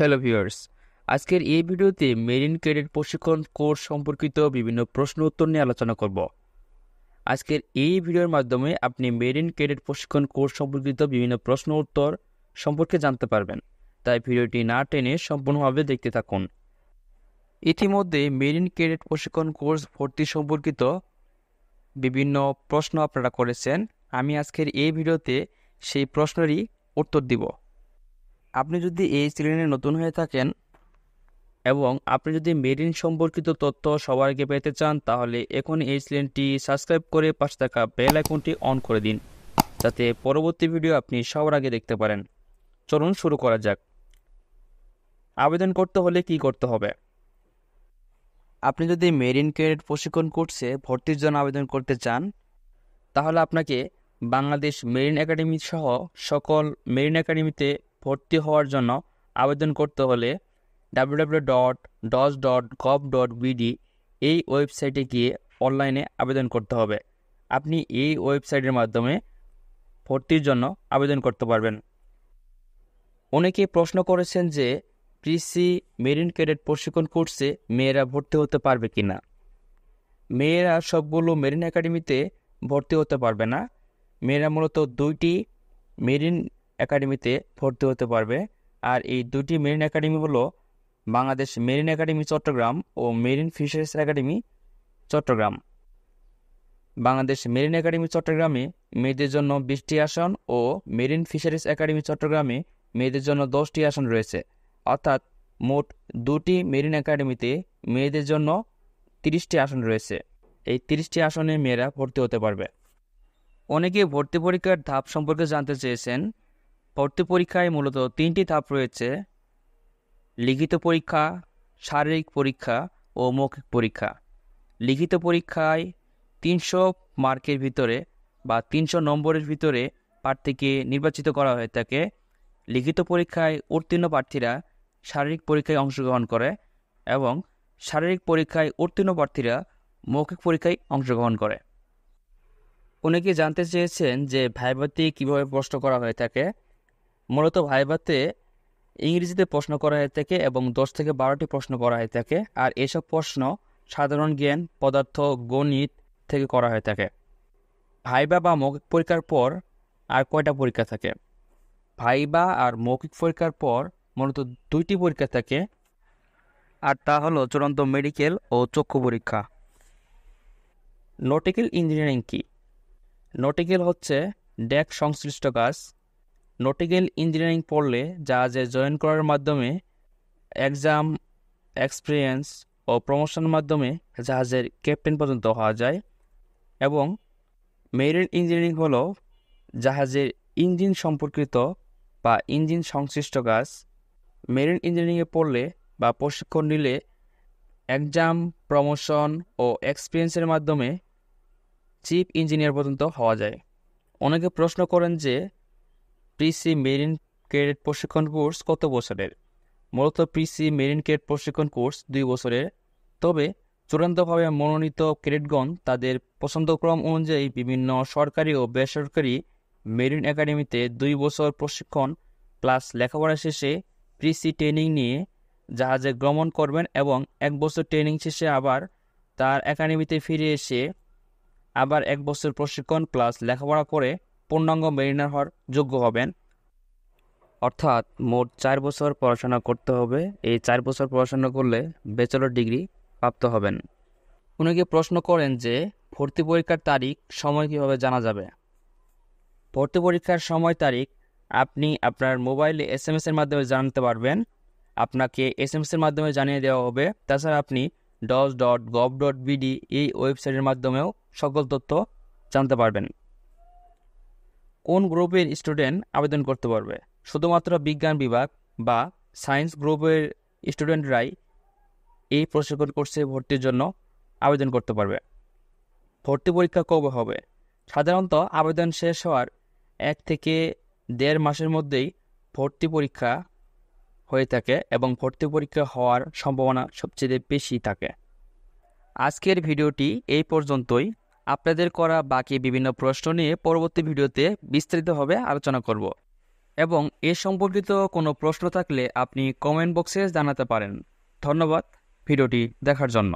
hello viewers আজকের এই ভিডিওতে মেরিন ক্যাডেট প্রশিক্ষণ কোর্স সম্পর্কিত বিভিন্ন প্রশ্ন উত্তর নিয়ে আলোচনা করব আজকের এই ভিডিওর মাধ্যমে আপনি মেরিন ক্যাডেট প্রশিক্ষণ কোর্স সম্পর্কিত বিভিন্ন প্রশ্ন উত্তর সম্পর্কে জানতে পারবেন তাই ভিডিওটি না টেনে সম্পূর্ণভাবে দেখতে থাকুন ইতিমধ্যে মেরিন ক্যাডেট প্রশিক্ষণ কোর্স ভর্তি সম্পর্কিত বিভিন্ন প্রশ্ন আপনারা করেছেন আমি আজকের এই ভিডিওতে সেই প্রশ্নেরই উত্তর দিব আপনি যদি এই শ্রেণীতে নতুন হয়ে থাকেন এবং আপনি যদি মেরিন সম্পর্কিত তথ্য সবার আগে পেতে চান তাহলে এখন এই শ্রেণীটি সাবস্ক্রাইব করে পাশে থাকা বেল আইকনটি অন করে দিন যাতে পরবর্তী ভিডিও আপনি সবার আগে দেখতে পারেন চলুন শুরু করা যাক আবেদন করতে হলে কি করতে হবে আপনি যদি মেরিন ক্যাডেট প্রশিক্ষণ কোর্সে ভর্তির জন্য আবেদন করতে চান তাহলে আপনাকে বাংলাদেশ মেরিন একাডেমি সহ সকল মেরিন একাডেমিতে ভর্তি হওয়ার জন্য আবেদন করতে হলে W W W dot DOS dot gov dot BD এই ওয়েবসাইটে গিয়ে অনলাইনে আবেদন করতে হবে আপনি এই ওয়েবসাইটের মাধ্যমে ভর্তির জন্য আবেদন করতে পারবেন অনেকে প্রশ্ন করেছেন যে পিসি মেরিন ক্যাডেট প্রশিক্ষণ কোর্সে মেয়েরা ভর্তি হতে পারবে কি না মেয়েরা সবগুলো মেরিন একাডেমিতে ভর্তি হতে পারবে না মেয়েরা মূলত দুইটি মেরিন একাডেমিতে ভর্তি হতে পারবে আর এই দুটি মেরিন একাডেমি হলো বাংলাদেশ মেরিন একাডেমি চট্টগ্রাম ও marine fisheries academy Chattogram Bangladesh marine academy চট্টগ্রামে মেয়েদের জন্য বিশটি আসন ও মেরিন ফিশারিজ একাডেমি চট্টগ্রামে মেয়েদের জন্য দশটি আসন রয়েছে অর্থাৎ মোট দুটি মেরিন একাডেমিতে মেয়েদের জন্য তিরিশটি আসন রয়েছে এই তিরিশটি আসনে মেয়েরা ভর্তি হতে পারবে অনেকে ভর্তি পরীক্ষার ধাপ সম্পর্কে জানতে চেয়েছেন ভর্তি পরীক্ষায় মূলত তিনটি ধাপ রয়েছে লিখিত পরীক্ষা শারীরিক পরীক্ষা ও মৌখিক পরীক্ষা লিখিত পরীক্ষায় তিনশো মার্কের ভিতরে বা তিনশো নম্বরের ভিতরে প্রার্থীকে নির্বাচিত করা হয়ে থাকে লিখিত পরীক্ষায় উত্তীর্ণ প্রার্থীরা শারীরিক পরীক্ষায় অংশগ্রহণ করে এবং শারীরিক পরীক্ষায় উত্তীর্ণ প্রার্থীরা মৌখিক পরীক্ষায় অংশগ্রহণ করে অনেকে জানতে চেয়েছেন যে ভাইভাতে কীভাবে প্রশ্ন করা হয়ে থাকে মূলত ভাইভাতে ইংরেজিতে প্রশ্ন করা হয়ে থাকে এবং দশ থেকে বারোটি প্রশ্ন করা হয়ে থাকে আর এসব প্রশ্ন সাধারণ জ্ঞান পদার্থ গণিত থেকে করা হয়ে থাকে ভাইবা বা মৌখিক পরীক্ষার পর আর কয়টা পরীক্ষা থাকে ভাইবা আর মৌখিক পরীক্ষার পর মূলত দুইটি পরীক্ষা থাকে আর তা হলো চূড়ান্ত মেডিকেল ও চক্ষু পরীক্ষা নটিক্যাল ইঞ্জিনিয়ারিং কি নটিক্যাল হচ্ছে ডেক সংশ্লিষ্ট কাজ নটিক্যাল ইঞ্জিনিয়ারিং পড়লে জাহাজে জয়েন করার মাধ্যমে এক্সাম এক্সপিরিয়েন্স ও প্রমোশনের মাধ্যমে জাহাজের ক্যাপ্টেন পর্যন্ত হওয়া যায় এবং মেরিন ইঞ্জিনিয়ারিং হল জাহাজের ইঞ্জিন সম্পর্কিত বা ইঞ্জিন সংশ্লিষ্ট কাজ মেরিন ইঞ্জিনিয়ারিংয়ে পড়লে বা প্রশিক্ষণ নিলে এক্সাম প্রমোশন ও এক্সপিরিয়েন্সের মাধ্যমে চিফ ইঞ্জিনিয়ার পর্যন্ত হওয়া যায় অনেকে প্রশ্ন করেন যে পিসি মেরিন ক্রেডিট প্রশিক্ষণ কোর্স কত বছরের মূলত পিসি মেরিন ক্রেড প্রশিক্ষণ কোর্স দুই বছরের তবে চূড়ান্তভাবে মনোনীত ক্রেডগণ তাদের পছন্দক্রম অনুযায়ী বিভিন্ন সরকারি ও বেসরকারি মেরিন একাডেমিতে দুই বছর প্রশিক্ষণ প্লাস লেখাপড়া শেষে পিসি ট্রেনিং নিয়ে জাহাজে গ্রমণ করবেন এবং এক বছর ট্রেনিং শেষে আবার তার একাডেমিতে ফিরে এসে আবার এক বছর প্রশিক্ষণ প্লাস লেখাপড়া করে পূর্ণাঙ্গ মেরিনার হওয়ার যোগ্য হবেন অর্থাৎ মোট চার বছর পড়াশোনা করতে হবে এই চার বছর পড়াশোনা করলে ব্যাচেলর ডিগ্রি প্রাপ্ত হবেন উনাকে প্রশ্ন করেন যে ভর্তি পরীক্ষার তারিখ সময় কীভাবে জানা যাবে ভর্তি পরীক্ষার সময় তারিখ আপনি আপনার মোবাইলে এস এম এসের মাধ্যমে জানতে পারবেন আপনাকে এস এম এসের মাধ্যমে জানিয়ে দেওয়া হবে তাছাড়া আপনি DOS dot gov dot BD এই ওয়েবসাইটের মাধ্যমেও সকল তথ্য জানতে পারবেন কোন গ্রুপের স্টুডেন্ট আবেদন করতে পারবে শুধুমাত্র বিজ্ঞান বিভাগ বা সায়েন্স গ্রুপের স্টুডেন্টরাই এই প্রশিক্ষণ কোর্সে ভর্তির জন্য আবেদন করতে পারবে ভর্তি পরীক্ষা কবে হবে সাধারণত আবেদন শেষ হওয়ার এক থেকে দেড় মাসের মধ্যেই ভর্তি পরীক্ষা হয়ে থাকে এবং ভর্তি পরীক্ষা হওয়ার সম্ভাবনা সবচেয়ে বেশি থাকে আজকের ভিডিওটি এই পর্যন্তই আপনাদের করা বাকি বিভিন্ন প্রশ্ন নিয়ে পরবর্তী ভিডিওতে বিস্তারিতভাবে আলোচনা করব এবং এ সম্পর্কিত কোনো প্রশ্ন থাকলে আপনি কমেন্ট বক্সে জানাতে পারেন ধন্যবাদ ভিডিওটি দেখার জন্য